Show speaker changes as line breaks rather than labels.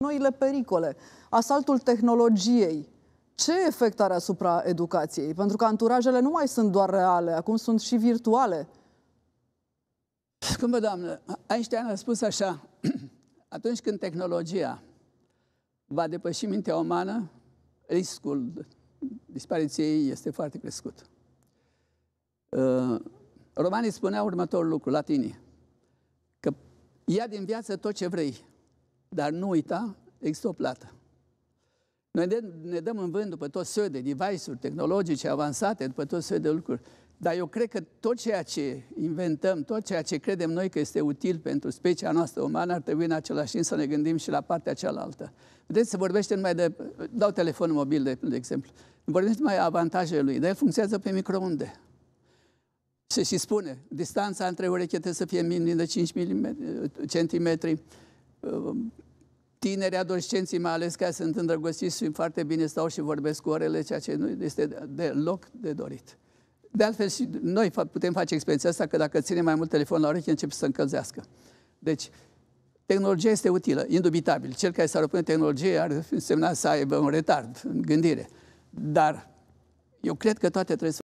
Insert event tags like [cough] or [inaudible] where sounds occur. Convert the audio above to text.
noile pericole, asaltul tehnologiei. Ce efect are asupra educației? Pentru că anturajele nu mai sunt doar reale, acum sunt și virtuale.
Cum vă, doamnă, Einstein a spus așa, [clears throat] atunci când tehnologia va depăși mintea umană, riscul dispariției este foarte crescut. Uh, Romanii spuneau următorul lucru, latinii, că ia din viață tot ce vrei, dar nu uita, există o plată. Noi ne dăm în vânt după tot soiul de device-uri tehnologice avansate, după tot soiul de lucruri. Dar eu cred că tot ceea ce inventăm, tot ceea ce credem noi că este util pentru specia noastră umană, ar trebui în același timp să ne gândim și la partea cealaltă. Vedeți, se vorbește numai de... Dau telefonul mobil, de, de exemplu. Vorbește numai avantajele lui, dar el funcționează pe microunde. Se și spune, distanța între urechete trebuie să fie minim de 5 cm, centimetri, tineri, adolescenții mai ales care sunt îndrăgostiți și foarte bine stau și vorbesc cu orele, ceea ce nu este deloc de dorit. De altfel și noi putem face experiența asta că dacă ține mai mult telefon la ureche, începe să încălzească. Deci, tehnologia este utilă, indubitabil. Cel care s-ar opune tehnologie ar însemna să aibă un retard în gândire. Dar eu cred că toate trebuie să